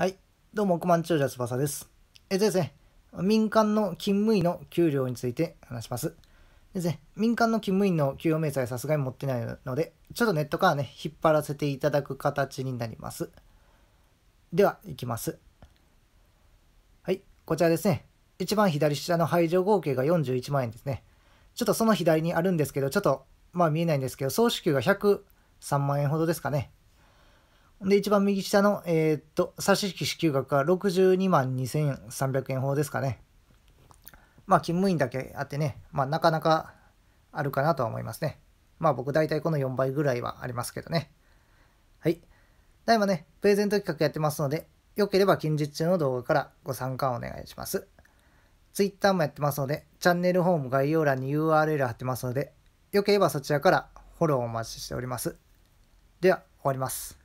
はい。どうも、億万長者翼です。えっとですね、民間の勤務医の給料について話します。ですね、民間の勤務員の給与明細さすがに持ってないので、ちょっとネットからね、引っ張らせていただく形になります。では、いきます。はい、こちらですね。一番左下の排除合計が41万円ですね。ちょっとその左にあるんですけど、ちょっと、まあ見えないんですけど、総支給が103万円ほどですかね。で、一番右下の、えー、っと、差し引き支給額は62万2300円法ですかね。まあ、勤務員だけあってね、まあ、なかなかあるかなとは思いますね。まあ、僕大体この4倍ぐらいはありますけどね。はい。ただいまね、プレゼント企画やってますので、よければ近日中の動画からご参加をお願いします。Twitter もやってますので、チャンネルホーム概要欄に URL 貼ってますので、よければそちらからフォローお待ちしております。では、終わります。